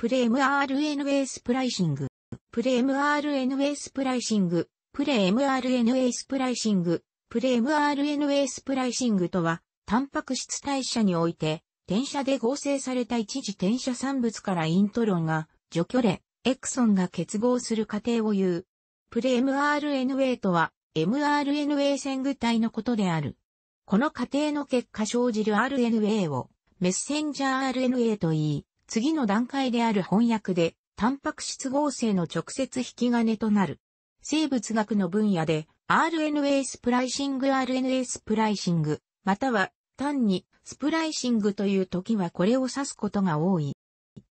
プレ mRNA スプライシング、プレ mRNA スプライシング、プレ mRNA スプライシング、プレ mRNA スプライシングとは、タンパク質代謝において、転写で合成された一時転写産物からイントロンが、除去れ、エクソンが結合する過程を言う。プレ mRNA とは、mRNA 線具体のことである。この過程の結果生じる RNA を、メッセンジャー RNA と言い、次の段階である翻訳で、タンパク質合成の直接引き金となる。生物学の分野で、RNA スプライシング RNA スプライシング、または単にスプライシングという時はこれを指すことが多い。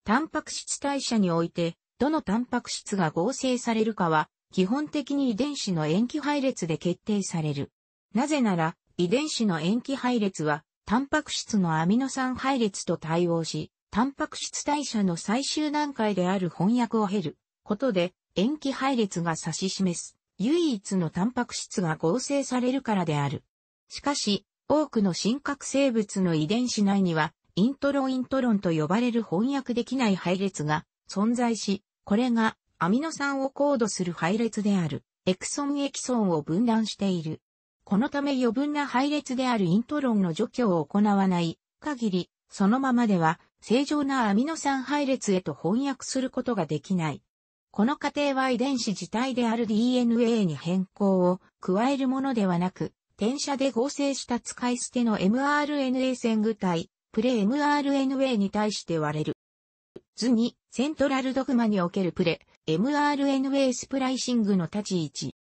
タンパク質代謝において、どのタンパク質が合成されるかは、基本的に遺伝子の塩基配列で決定される。なぜなら、遺伝子の塩基配列は、タンパク質のアミノ酸配列と対応し、タンパク質代謝の最終段階である翻訳を経ることで、塩基配列が指し示す、唯一のタンパク質が合成されるからである。しかし、多くの真核生物の遺伝子内には、イントロイントロンと呼ばれる翻訳できない配列が存在し、これがアミノ酸をコードする配列であるエクソンエキソンを分断している。このため余分な配列であるイントロンの除去を行わない限り、そのままでは正常なアミノ酸配列へと翻訳することができない。この過程は遺伝子自体である DNA に変更を加えるものではなく、転写で合成した使い捨ての mRNA 線具体、プレ mRNA に対して割れる。図に、セントラルドグマにおけるプレ mRNA スプライシングの立ち位置。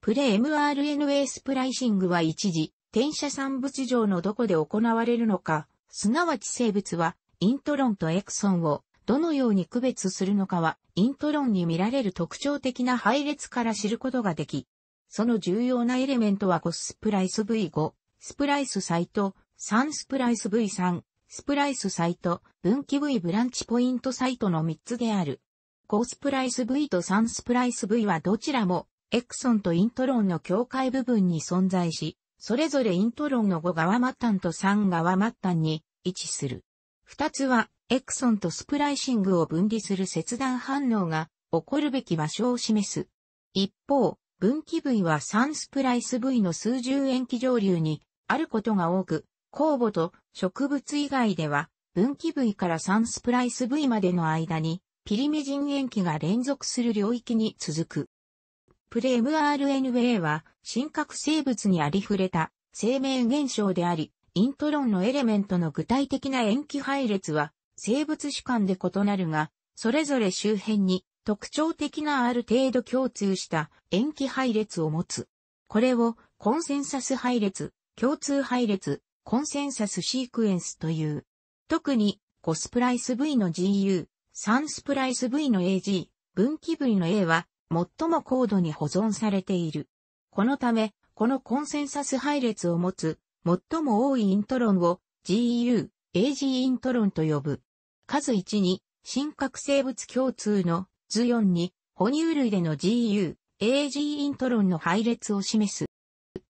プレ mRNA スプライシングは一時、転写産物上のどこで行われるのか、すなわち生物はイントロンとエクソンをどのように区別するのかは、イントロンに見られる特徴的な配列から知ることができ、その重要なエレメントはコスプライス V5、スプライスサイト、3スプライス V3、スプライスサイト、分岐 V ブランチポイントサイトの3つである。コスプライス V と3スプライス V はどちらも、エクソンとイントロンの境界部分に存在し、それぞれイントロンの5側末端と3側末端に位置する。二つは、エクソンとスプライシングを分離する切断反応が起こるべき場所を示す。一方、分岐部位はンスプライス部位の数十塩基上流にあることが多く、酵母と植物以外では、分岐部位からンスプライス部位までの間に、ピリメジン塩基が連続する領域に続く。プレ mRNA は、真核生物にありふれた生命現象であり、イントロンのエレメントの具体的な塩基配列は、生物主観で異なるが、それぞれ周辺に特徴的なある程度共通した塩基配列を持つ。これをコンセンサス配列、共通配列、コンセンサスシークエンスという。特に5スプライス V の GU、3スプライス V の AG、分岐部位の A は最も高度に保存されている。このため、このコンセンサス配列を持つ最も多いイントロンを GEU、AG イントロンと呼ぶ。数1に、真核生物共通の図4に、哺乳類での GU、AG イントロンの配列を示す。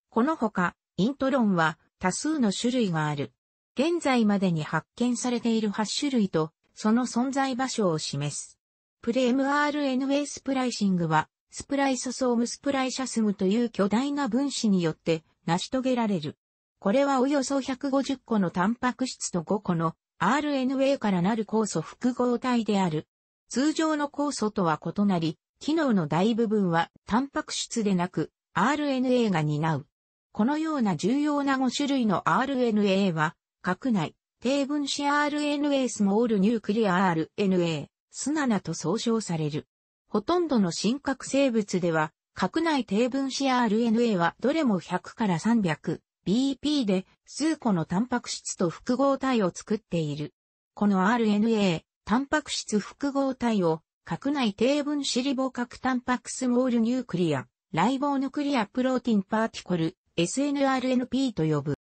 このほか、イントロンは多数の種類がある。現在までに発見されている8種類と、その存在場所を示す。プレ mRNA スプライシングは、スプライソソームスプライシャスムという巨大な分子によって成し遂げられる。これはおよそ150個のタンパク質と5個の RNA からなる酵素複合体である。通常の酵素とは異なり、機能の大部分はタンパク質でなく RNA が担う。このような重要な5種類の RNA は、核内、低分子 RNA スモールニュークリア RNA、スナナと総称される。ほとんどの真核生物では、核内低分子 RNA はどれも100から300、BP で数個のタンパク質と複合体を作っている。この RNA、タンパク質複合体を、核内低分子リボ核タンパクスモールニュークリア、ライボーヌクリアプロティンパーティコル、SNRNP と呼ぶ。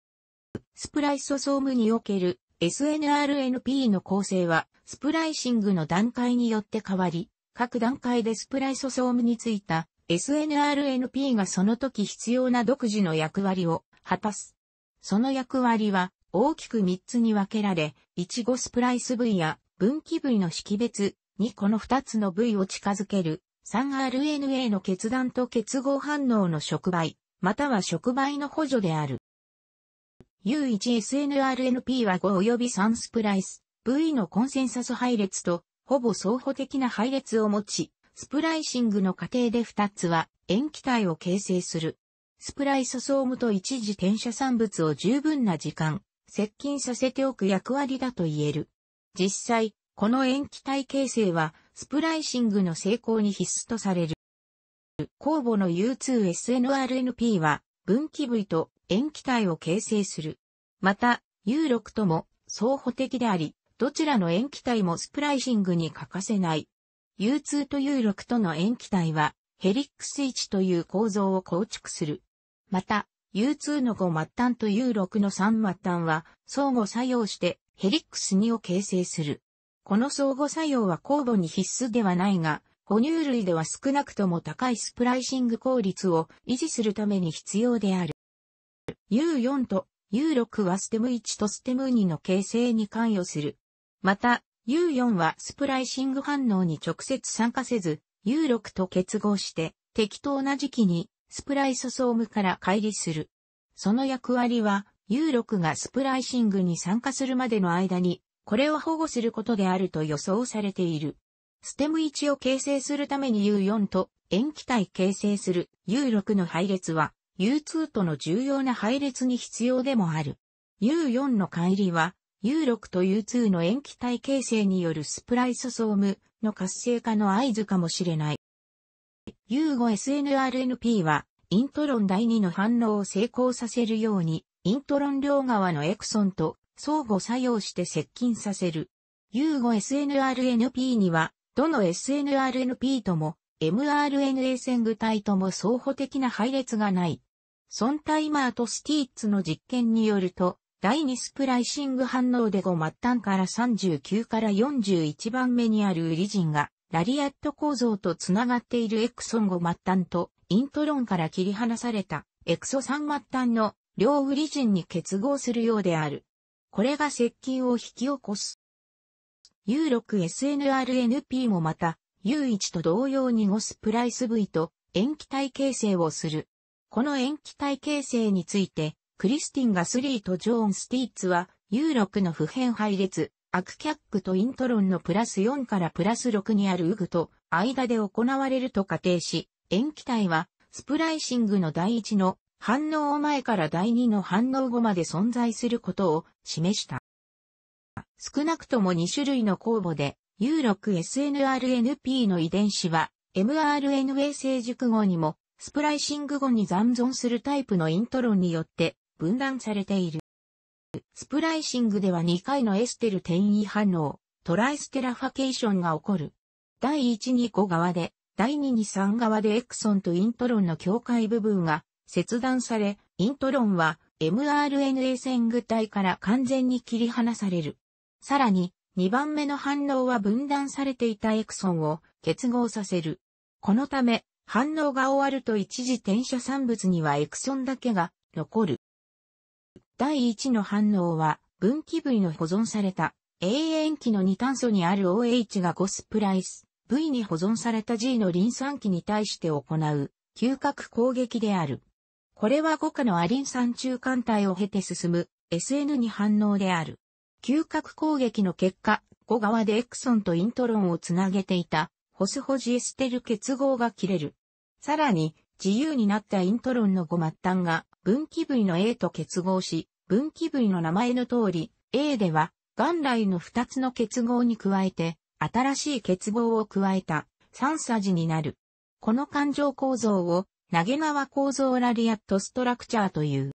スプライソソームにおける SNRNP の構成は、スプライシングの段階によって変わり、各段階でスプライソソームについた SNRNP がその時必要な独自の役割を果たす。その役割は大きく3つに分けられ、1ゴスプライス部位や分岐部位の識別、にこの2つの部位を近づける、3RNA の決断と結合反応の触媒、または触媒の補助である。U1SNRNP は5及び3スプライス、V のコンセンサス配列と、ほぼ相補的な配列を持ち、スプライシングの過程で2つは塩基体を形成する。スプライソソームと一時転写産物を十分な時間、接近させておく役割だと言える。実際、この塩基体形成は、スプライシングの成功に必須とされる。酵母の U2SNRNP は、分岐部位と塩基体を形成する。また、U6 とも相補的であり、どちらの塩基体もスプライシングに欠かせない。U2 と U6 との塩基体は、ヘリックス置という構造を構築する。また、U2 の5末端と U6 の3末端は相互作用してヘリックス2を形成する。この相互作用は酵母に必須ではないが、哺乳類では少なくとも高いスプライシング効率を維持するために必要である。U4 と U6 はステム1とステム2の形成に関与する。また、U4 はスプライシング反応に直接参加せず、U6 と結合して適当な時期にスプライソソームから乖離する。その役割は、U6 がスプライシングに参加するまでの間に、これを保護することであると予想されている。ステム1を形成するために U4 と塩基体形成する U6 の配列は U2 との重要な配列に必要でもある。U4 の乖離は U6 と U2 の塩基体形成によるスプライソソームの活性化の合図かもしれない。ユーゴ s n r n p は、イントロン第2の反応を成功させるように、イントロン両側のエクソンと相互作用して接近させる。ユーゴ s n r n p には、どの SNRNP とも、mRNA 線具体とも相補的な配列がない。ソンタイマーとスティーツの実験によると、第2スプライシング反応で5末端から39から41番目にあるウリジンが、ラリアット構造とつながっているエクソン5末端とイントロンから切り離されたエクソ3末端の両ウリジンに結合するようである。これが接近を引き起こす。U6SNRNP もまた U1 と同様にゴスプライス V と塩基体形成をする。この塩基体形成について、クリスティン・ガスリーとジョーン・スティーツは U6 の普遍配列アクキャックとイントロンのプラス4からプラス6にあるウグと間で行われると仮定し、塩基体はスプライシングの第1の反応前から第2の反応後まで存在することを示した。少なくとも2種類の酵母で U6SNRNP の遺伝子は mRNA 成熟後にもスプライシング後に残存するタイプのイントロンによって分断されている。スプライシングでは2回のエステル転移反応、トライステラファケーションが起こる。第125側で、第223側でエクソンとイントロンの境界部分が切断され、イントロンは mRNA 線具体から完全に切り離される。さらに、2番目の反応は分断されていたエクソンを結合させる。このため、反応が終わると一時転写産物にはエクソンだけが残る。第1の反応は、分岐部位の保存された、永遠期の二炭素にある OH がゴスプライス、V に保存された G のリン酸基に対して行う、嗅覚攻撃である。これは5価のアリン酸中間体を経て進む s n に反応である。嗅覚攻撃の結果、5側でエクソンとイントロンをつなげていたホスホジエステル結合が切れる。さらに、自由になったイントロンの5末端が分岐部位の A と結合し、分岐部位の名前の通り、A では、元来の2つの結合に加えて、新しい結合を加えた、三匙になる。この感情構造を、投げ縄構造ラリアットストラクチャーという。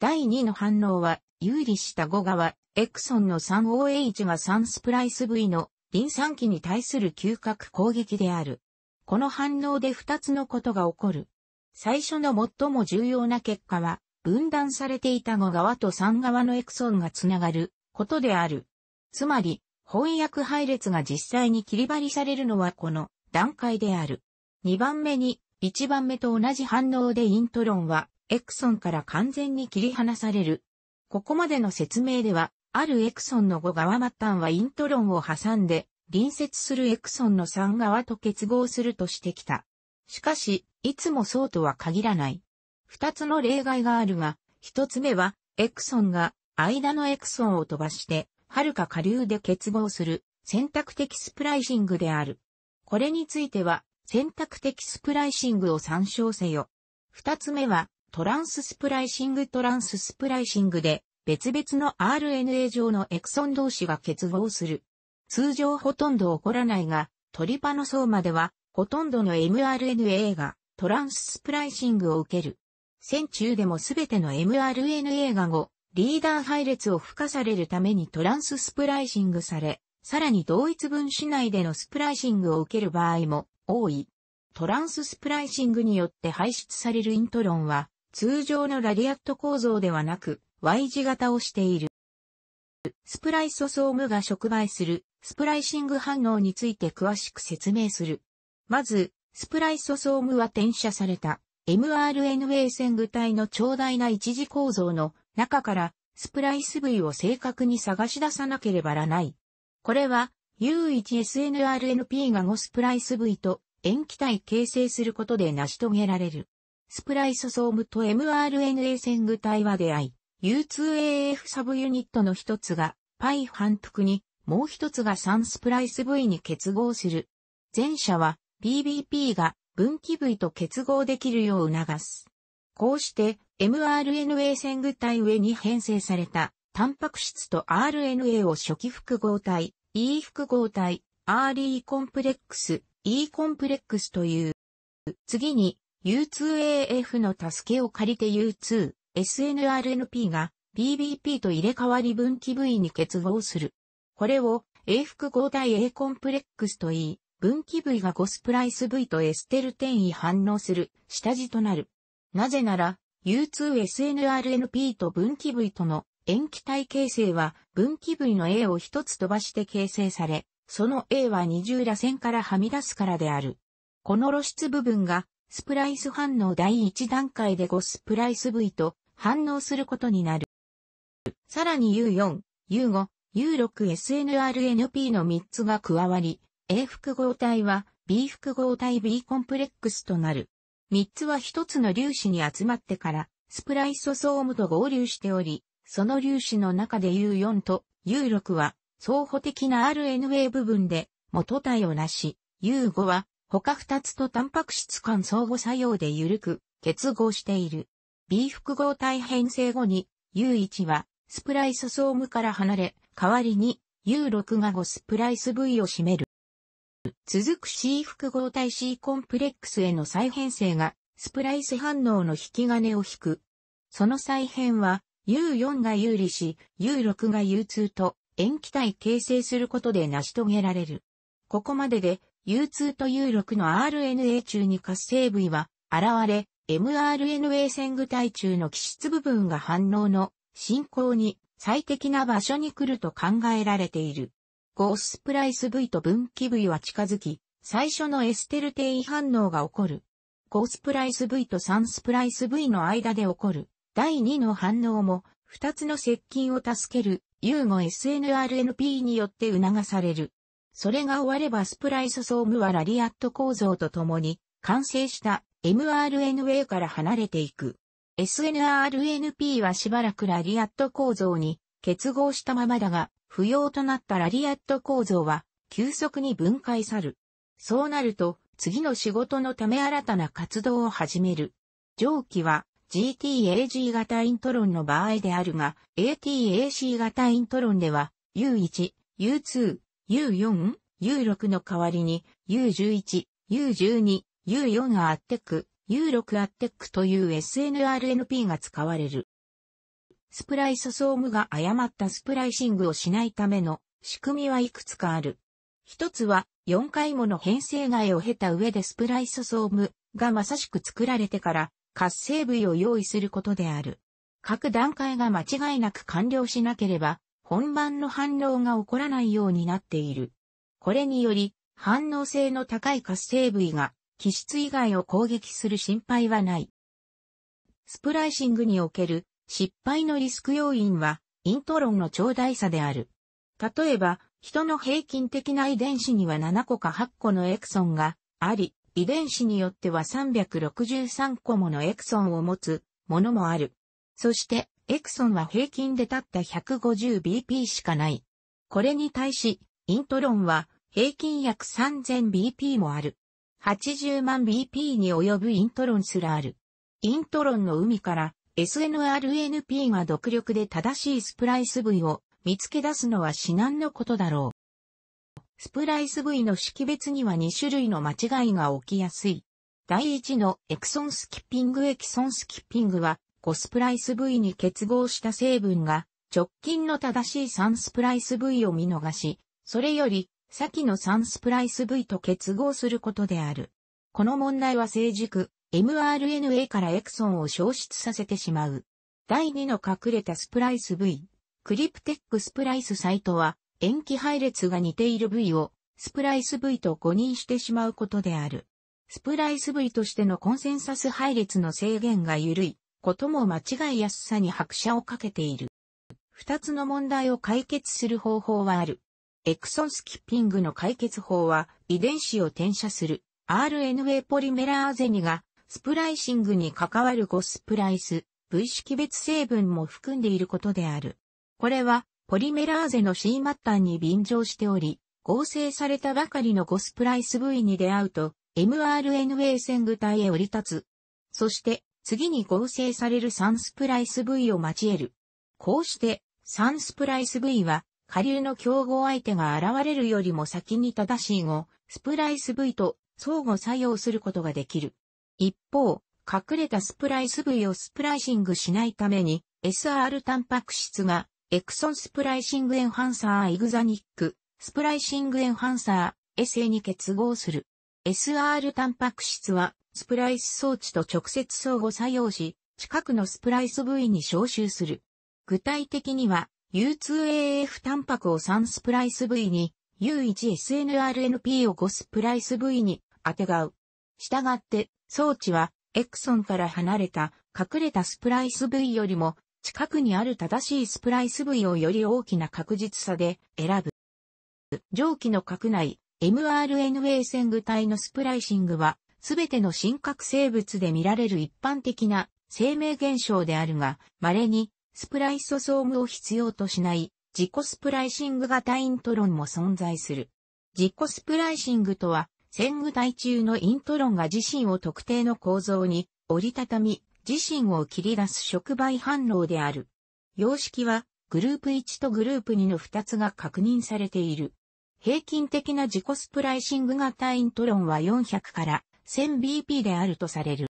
第2の反応は、有利した5側、エクソンの 3OH が3スプライス V のリン酸基に対する嗅覚攻撃である。この反応で2つのことが起こる。最初の最も重要な結果は、分断されていた5側と3側のエクソンがつながることである。つまり、翻訳配列が実際に切り張りされるのはこの段階である。2番目に、1番目と同じ反応でイントロンは、エクソンから完全に切り離される。ここまでの説明では、あるエクソンの5側末端はイントロンを挟んで、隣接するエクソンの3側と結合するとしてきた。しかし、いつもそうとは限らない。二つの例外があるが、一つ目は、エクソンが間のエクソンを飛ばして、遥か下流で結合する選択的スプライシングである。これについては、選択的スプライシングを参照せよ。二つ目は、トランススプライシングトランススプライシングで、別々の RNA 上のエクソン同士が結合する。通常ほとんど起こらないが、トリパノソーマでは、ほとんどの mRNA がトランススプライシングを受ける。線中でもすべての mRNA が後、リーダー配列を付加されるためにトランススプライシングされ、さらに同一分子内でのスプライシングを受ける場合も多い。トランススプライシングによって排出されるイントロンは、通常のラディアット構造ではなく、Y 字型をしている。スプライソソームが触媒するスプライシング反応について詳しく説明する。まず、スプライソソームは転写された mRNA 線具体の長大な一次構造の中からスプライス部位を正確に探し出さなければならない。これは U1SNRNP が5スプライス部位と塩基体形成することで成し遂げられる。スプライスソームと mRNA 線具体は出会い、U2AF サブユニットの一つが π 反復に、もう一つが3スプライス部位に結合する。前者は b b p が分岐部位と結合できるよう促す。こうして mRNA 線具体上に編成されたタンパク質と RNA を初期複合体、E 複合体、RE コンプレックス、E コンプレックスという。次に U2AF の助けを借りて U2、SNRNP が BBP と入れ替わり分岐部位に結合する。これを A 複合体 A コンプレックスと言い、分岐部位がゴスプライス部位とエステル転移反応する下地となる。なぜなら、U2SNRNP と分岐部位との塩基体形成は分岐部位の A を一つ飛ばして形成され、その A は二重螺旋からはみ出すからである。この露出部分がスプライス反応第一段階でゴスプライス部位と反応することになる。さらに U4、U5、U6SNRNP の3つが加わり、A 複合体は B 複合体 B コンプレックスとなる。3つは1つの粒子に集まってから、スプライソソームと合流しており、その粒子の中で U4 と U6 は、相補的な RNA 部分で元体をなし、U5 は他2つとタンパク質間相互作用で緩く結合している。B 複合体変成後に U1 はスプライソソームから離れ、代わりに U6 が5スプライス V を占める。続く C 複合体 C コンプレックスへの再編成が、スプライス反応の引き金を引く。その再編は、U4 が有利し、U6 が U2 と、塩基体形成することで成し遂げられる。ここまでで、U2 と U6 の RNA 中に活性部位は現れ、mRNA 線具体中の基質部分が反応の進行に最適な場所に来ると考えられている。ゴースプライス V と分岐部位は近づき、最初のエステル定位反応が起こる。ゴースプライス V とサンスプライス V の間で起こる。第2の反応も、2つの接近を助ける、ユーゴ SNRNP によって促される。それが終わればスプライスソームはラリアット構造とともに完成した mRNA から離れていく。SNRNP はしばらくラリアット構造に結合したままだが不要となったラリアット構造は急速に分解さる。そうなると、次の仕事のため新たな活動を始める。上記は GTAG 型イントロンの場合であるが、ATAC 型イントロンでは、U1、U2、U4、U6 の代わりに、U11、U12、U4 アッテック、U6 アッテックという SNRNP が使われる。スプライスソームが誤ったスプライシングをしないための仕組みはいくつかある。一つは4回もの編成外を経た上でスプライスソームがまさしく作られてから活性部位を用意することである。各段階が間違いなく完了しなければ本番の反応が起こらないようになっている。これにより反応性の高い活性部位が気質以外を攻撃する心配はない。スプライシングにおける失敗のリスク要因は、イントロンの長大差である。例えば、人の平均的な遺伝子には7個か8個のエクソンがあり、遺伝子によっては363個ものエクソンを持つものもある。そして、エクソンは平均でたった 150bp しかない。これに対し、イントロンは平均約 3000bp もある。80万 bp に及ぶイントロンすらある。イントロンの海から SNRNP が独力で正しいスプライス部を見つけ出すのは至難のことだろう。スプライス部の識別には2種類の間違いが起きやすい。第1のエクソンスキッピングエキソンスキッピングは5スプライス部に結合した成分が直近の正しい3スプライス部を見逃し、それより先の3スプライス V と結合することである。この問題は成熟、mRNA からエクソンを消失させてしまう。第2の隠れたスプライス V、クリプテックスプライスサイトは、塩基配列が似ている V を、スプライス V と誤認してしまうことである。スプライス V としてのコンセンサス配列の制限が緩いことも間違いやすさに拍車をかけている。二つの問題を解決する方法はある。エクソンスキッピングの解決法は遺伝子を転写する RNA ポリメラーゼニがスプライシングに関わるゴスプライス、V 識別成分も含んでいることである。これは、ポリメラーゼの C 末端に便乗しており、合成されたばかりのゴスプライス V に出会うと、mRNA 線具体へ降り立つ。そして、次に合成されるサンスプライス V を待ち得る。こうして、サンスプライス V は、下流の競合相手が現れるよりも先に正しいを、スプライス V と相互作用することができる。一方、隠れたスプライス部位をスプライシングしないために、SR タンパク質が、エクソンスプライシングエンハンサーイグザニック、スプライシングエンハンサー、SA に結合する。SR タンパク質は、スプライス装置と直接相互作用し、近くのスプライス部位に消臭する。具体的には、U2AF タンパクを3スプライス部位に、U1SNRNP を5スプライス部位に当てがう。したがって装置はエクソンから離れた隠れたスプライス部位よりも近くにある正しいスプライス部位をより大きな確実さで選ぶ。蒸気の核内 mRNA 線具体のスプライシングはすべての真核生物で見られる一般的な生命現象であるが、稀にスプライソソームを必要としない自己スプライシング型イントロンも存在する。自己スプライシングとは、戦具体中のイントロンが自身を特定の構造に折りたたみ、自身を切り出す触媒反応である。様式はグループ1とグループ2の2つが確認されている。平均的な自己スプライシング型イントロンは400から 1000BP であるとされる。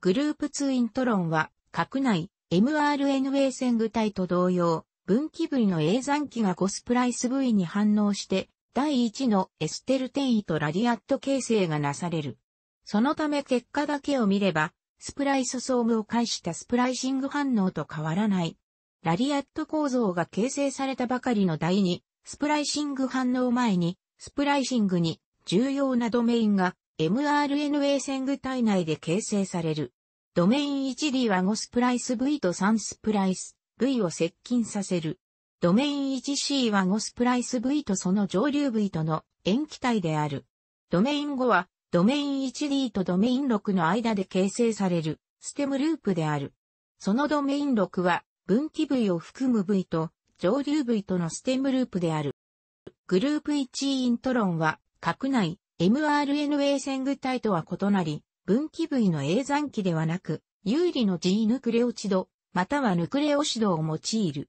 グループ2イントロンは核内 mRNA 戦具体と同様、分岐部位の A 残機が5スプライス部位に反応して第1のエステル転移とラディアット形成がなされる。そのため結果だけを見れば、スプライソソームを介したスプライシング反応と変わらない。ラディアット構造が形成されたばかりの第2、スプライシング反応前に、スプライシングに重要なドメインが mRNA 線具体内で形成される。ドメイン 1D は5スプライス V と3スプライス V を接近させる。ドメイン 1C はゴスプライス V とその上流 V との塩基体である。ドメイン5は、ドメイン 1D とドメイン6の間で形成される、ステムループである。そのドメイン6は、分岐部位を含む部位と、上流部位とのステムループである。グループ1イントロンは、核内、mRNA 線具体とは異なり、分岐部位の永残機ではなく、有利の G ヌクレオチド、またはヌクレオシドを用いる。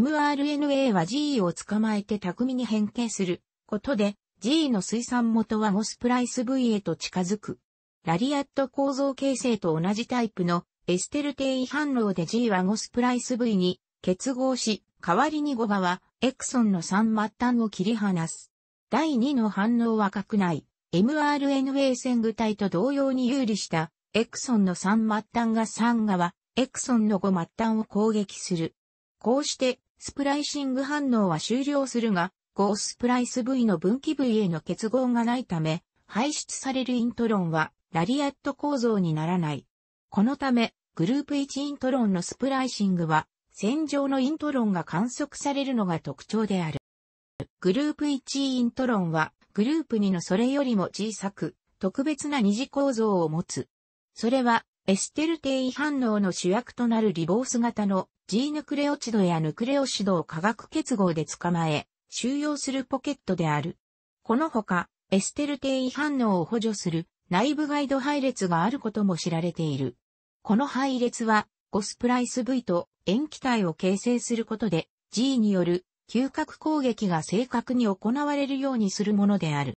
mRNA は G を捕まえて巧みに変形することで G の水産元はモスプライス V へと近づく。ラリアット構造形成と同じタイプのエステル定位反応で G はゴスプライス V に結合し、代わりに5がはエクソンの3末端を切り離す。第2の反応は核内、mRNA 線具体と同様に有利したエクソンの3末端が3側、はエクソンの5末端を攻撃する。こうして、スプライシング反応は終了するが、ゴースプライス部位の分岐部位への結合がないため、排出されるイントロンは、ラリアット構造にならない。このため、グループ1イントロンのスプライシングは、線上のイントロンが観測されるのが特徴である。グループ1イントロンは、グループ2のそれよりも小さく、特別な二次構造を持つ。それは、エステル定位反応の主役となるリボース型の G ヌクレオチドやヌクレオシドを化学結合で捕まえ、収容するポケットである。このほか、エステル定位反応を補助する内部ガイド配列があることも知られている。この配列は、ゴスプライス V と塩基体を形成することで、G による嗅覚攻撃が正確に行われるようにするものである。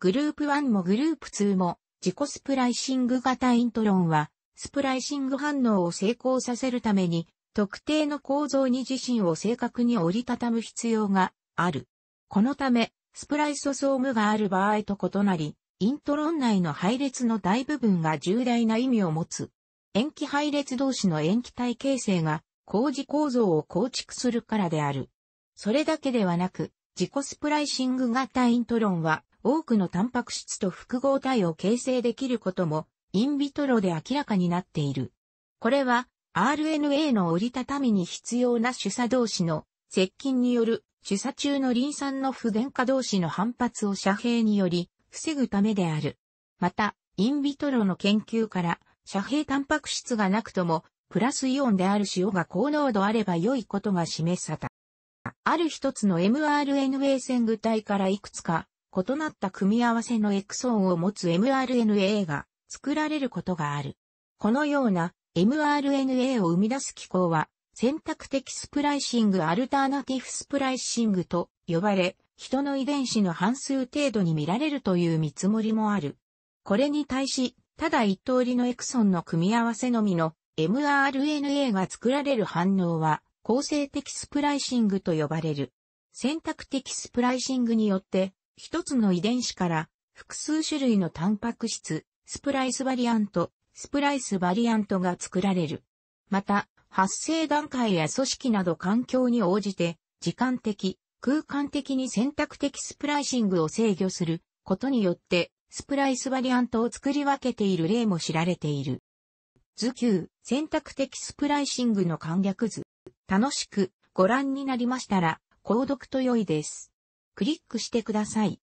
グループ1もグループ2も自己スプライシング型イントロンは、スプライシング反応を成功させるために、特定の構造に自身を正確に折りたたむ必要がある。このため、スプライソソームがある場合と異なり、イントロン内の配列の大部分が重大な意味を持つ。塩基配列同士の塩基体形成が、工事構造を構築するからである。それだけではなく、自己スプライシング型イントロンは、多くのタンパク質と複合体を形成できることも、インビトロで明らかになっている。これは、RNA の折りたたみに必要な主査同士の接近による主査中のリン酸の不電化同士の反発を遮蔽により防ぐためである。また、インビトロの研究から遮蔽タンパク質がなくともプラスイオンである塩が高濃度あれば良いことが示された。ある一つの mRNA 線具体からいくつか異なった組み合わせのエクソンを持つ mRNA が作られることがある。このような mRNA を生み出す機構は選択的スプライシングアルターナティフスプライシングと呼ばれ、人の遺伝子の半数程度に見られるという見積もりもある。これに対し、ただ一通りのエクソンの組み合わせのみの mRNA が作られる反応は構成的スプライシングと呼ばれる。選択的スプライシングによって一つの遺伝子から複数種類のタンパク質、スプライスバリアント、スプライスバリアントが作られる。また、発生段階や組織など環境に応じて、時間的、空間的に選択的スプライシングを制御することによって、スプライスバリアントを作り分けている例も知られている。図9、選択的スプライシングの簡略図。楽しくご覧になりましたら、購読と良いです。クリックしてください。